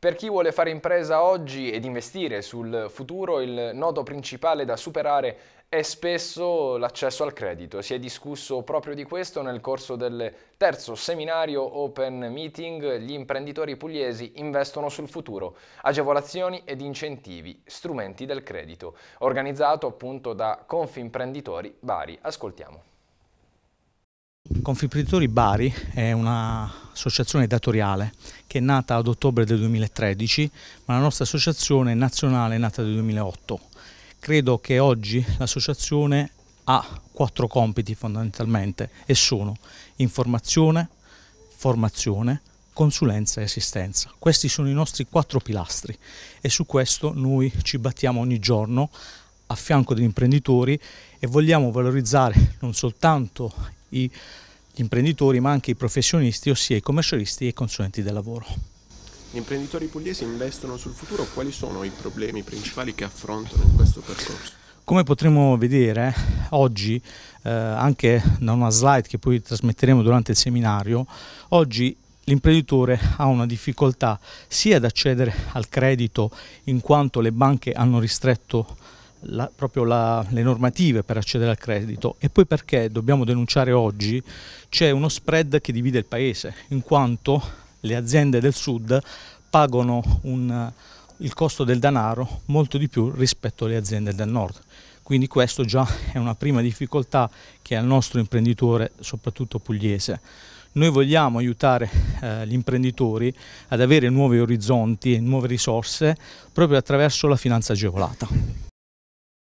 Per chi vuole fare impresa oggi ed investire sul futuro, il nodo principale da superare è spesso l'accesso al credito. Si è discusso proprio di questo nel corso del terzo seminario Open Meeting Gli imprenditori pugliesi investono sul futuro, agevolazioni ed incentivi, strumenti del credito, organizzato appunto da Confimprenditori Bari. Ascoltiamo. Confimprenditori Bari è una associazione datoriale che è nata ad ottobre del 2013, ma la nostra associazione nazionale è nata nel 2008. Credo che oggi l'associazione ha quattro compiti fondamentalmente e sono informazione, formazione, consulenza e assistenza. Questi sono i nostri quattro pilastri e su questo noi ci battiamo ogni giorno a fianco degli imprenditori e vogliamo valorizzare non soltanto i gli imprenditori ma anche i professionisti, ossia i commercialisti e i consulenti del lavoro. Gli imprenditori pugliesi investono sul futuro, quali sono i problemi principali che affrontano in questo percorso? Come potremo vedere oggi, eh, anche da una slide che poi trasmetteremo durante il seminario, oggi l'imprenditore ha una difficoltà sia ad accedere al credito in quanto le banche hanno ristretto la, proprio la, le normative per accedere al credito e poi perché dobbiamo denunciare oggi c'è uno spread che divide il paese, in quanto le aziende del sud pagano un, il costo del denaro molto di più rispetto alle aziende del nord. Quindi questo già è una prima difficoltà che ha il nostro imprenditore, soprattutto pugliese. Noi vogliamo aiutare eh, gli imprenditori ad avere nuovi orizzonti e nuove risorse proprio attraverso la finanza agevolata.